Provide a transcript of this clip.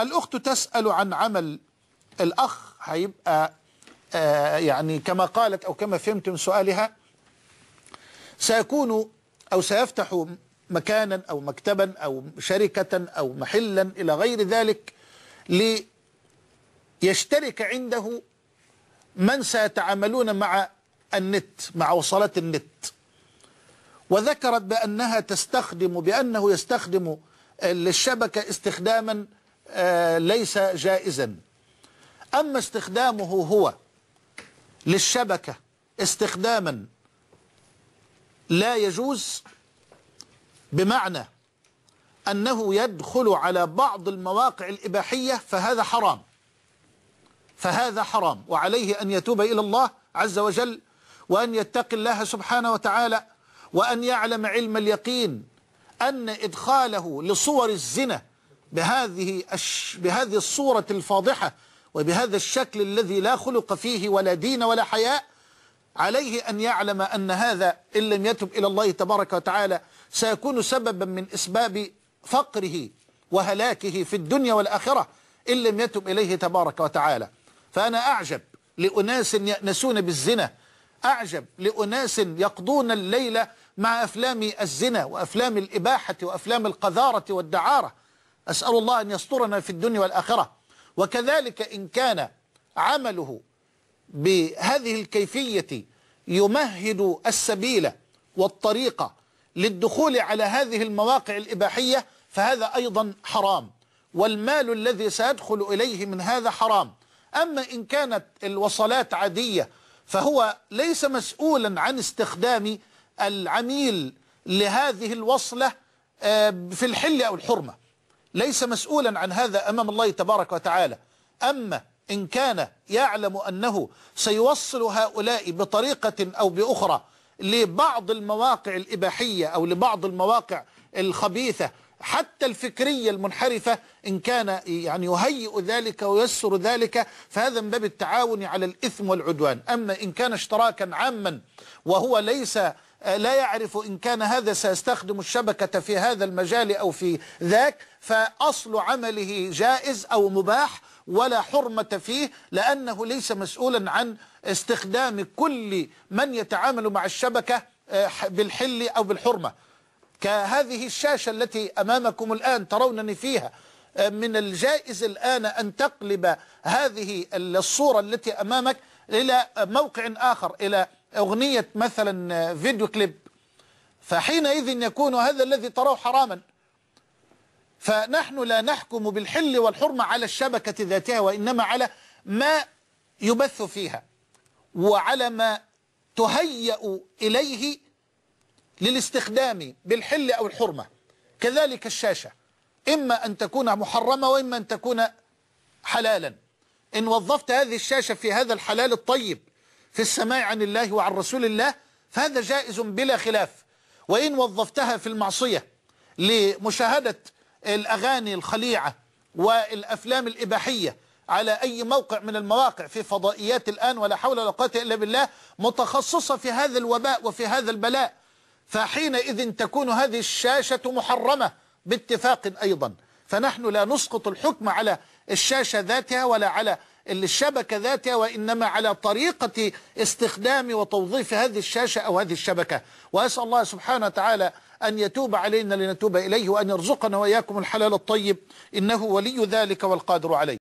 الأخت تسأل عن عمل الأخ هيبقى آه، يعني كما قالت أو كما فهمت من سؤالها سيكون أو سيفتح مكانا أو مكتبا أو شركة أو محلا إلى غير ذلك ليشترك عنده من سيتعاملون مع النت مع وصلات النت وذكرت بأنها تستخدم بأنه يستخدم للشبكة استخداما آه، ليس جائزا أما استخدامه هو للشبكة استخداما لا يجوز بمعنى أنه يدخل على بعض المواقع الإباحية فهذا حرام فهذا حرام وعليه أن يتوب إلى الله عز وجل وأن يتقي الله سبحانه وتعالى وأن يعلم علم اليقين أن إدخاله لصور الزنا بهذه الش... بهذه الصورة الفاضحة وبهذا الشكل الذي لا خلق فيه ولا دين ولا حياء عليه أن يعلم أن هذا إن لم يتب إلى الله تبارك وتعالى سيكون سببا من إسباب فقره وهلاكه في الدنيا والآخرة إن لم يتب إليه تبارك وتعالى فأنا أعجب لأناس يأنسون بالزنا أعجب لأناس يقضون الليلة مع أفلام الزنا وأفلام الإباحة وأفلام القذارة والدعارة أسأل الله أن يسترنا في الدنيا والآخرة وكذلك إن كان عمله بهذه الكيفية يمهد السبيل والطريقة للدخول على هذه المواقع الإباحية فهذا أيضا حرام والمال الذي سيدخل إليه من هذا حرام أما إن كانت الوصلات عادية فهو ليس مسؤولا عن استخدام العميل لهذه الوصلة آه، في الحل أو الحرمة ليس مسؤولا عن هذا أمام الله تبارك وتعالى أما إن كان يعلم أنه سيوصل هؤلاء بطريقة أو بأخرى لبعض المواقع الإباحية أو لبعض المواقع الخبيثة حتى الفكرية المنحرفة إن كان يعني يهيئ ذلك ويسر ذلك فهذا من باب التعاون على الإثم والعدوان أما إن كان اشتراكا عاما وهو ليس لا يعرف إن كان هذا سيستخدم الشبكة في هذا المجال أو في ذاك فأصل عمله جائز أو مباح ولا حرمة فيه لأنه ليس مسؤولا عن استخدام كل من يتعامل مع الشبكة آه، بالحل أو بالحرمة كهذه الشاشة التي أمامكم الآن ترونني فيها آه، من الجائز الآن أن تقلب هذه الصورة التي أمامك إلى موقع آخر إلى أغنية مثلا آه، فيديو كليب فحينئذ يكون هذا الذي تراه حراما فنحن لا نحكم بالحل والحرمة على الشبكة ذاتها وإنما على ما يبث فيها وعلى ما تهيأ إليه للاستخدام بالحل أو الحرمة كذلك الشاشة إما أن تكون محرمة وإما أن تكون حلالا إن وظفت هذه الشاشة في هذا الحلال الطيب في السماع عن الله وعن رسول الله فهذا جائز بلا خلاف وإن وظفتها في المعصية لمشاهدة الأغاني الخليعة والأفلام الإباحية على أي موقع من المواقع في فضائيات الآن ولا حول ولا قوة إلا بالله متخصصة في هذا الوباء وفي هذا البلاء فحينئذ تكون هذه الشاشة محرمة باتفاق أيضا فنحن لا نسقط الحكم على الشاشة ذاتها ولا على الشبكة ذاتها وإنما على طريقة استخدام وتوظيف هذه الشاشة أو هذه الشبكة وأسأل الله سبحانه وتعالى أن يتوب علينا لنتوب إليه وأن يرزقنا وإياكم الحلال الطيب إنه ولي ذلك والقادر عليه